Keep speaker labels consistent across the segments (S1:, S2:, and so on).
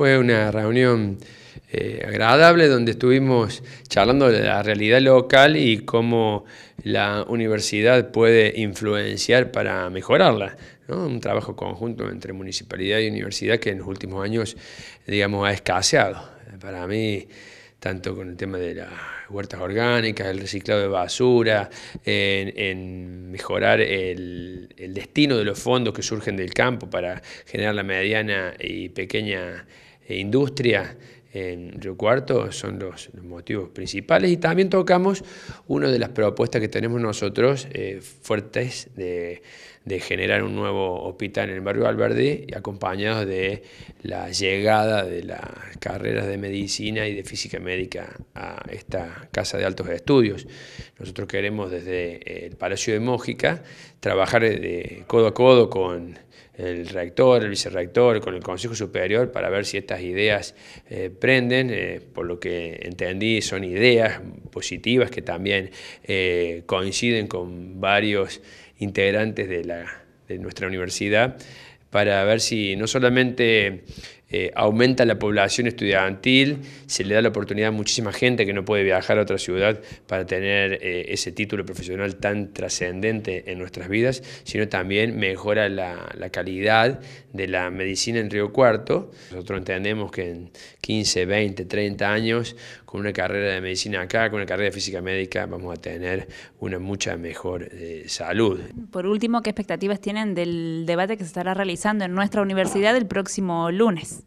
S1: Fue una reunión eh, agradable donde estuvimos charlando de la realidad local y cómo la universidad puede influenciar para mejorarla. Un trabajo conjunto entre municipalidad y universidad que en los últimos años, digamos, ha escaseado. Para mí, tanto con el tema de las huertas orgánicas, el reciclado de basura, en, mejorar el, el destino de los fondos que surgen del campo para generar la mediana y pequeña eh, industria en Río Cuarto son los, motivos principales y también tocamos una de las propuestas que tenemos nosotros eh, fuertes de, generar un nuevo hospital en el barrio y acompañados de la llegada de las carreras de medicina y de física médica a esta casa de altos estudios. Nosotros queremos desde el Palacio de Mójica trabajar eh, de codo a codo con el rector, el vicerrector, con el Consejo Superior para ver si estas ideas eh, prenden. Eh, por lo que entendí, son ideas positivas que también eh, coinciden con varios integrantes de, de nuestra universidad para ver si no solamente eh, aumenta la población estudiantil, se le da la oportunidad a muchísima gente que no puede viajar a otra ciudad para tener eh, ese título profesional tan trascendente en nuestras vidas, sino también mejora la, calidad de la medicina en Río Cuarto. Nosotros entendemos que en 15, 20, 30 años, con una carrera de medicina acá, con una carrera de física médica, vamos a tener una mucha mejor eh, salud.
S2: Por último, ¿qué expectativas tienen del debate que se estará realizando en nuestra universidad el próximo lunes?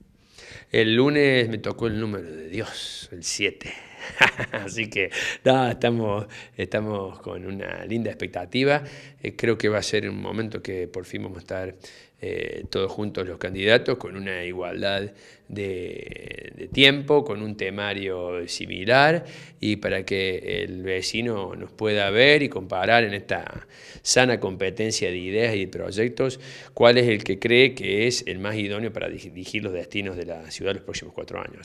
S1: El lunes me tocó el número de Dios, el 7. Así que estamos, con una linda expectativa. Eh, creo que va a ser un momento que por fin vamos a estar eh, todos juntos los candidatos con una igualdad de, tiempo, con un temario similar y para que el vecino nos pueda ver y comparar en esta sana competencia de ideas y proyectos cuál es el que cree que es el más idóneo para dirigir los destinos de la ciudad los próximos cuatro años.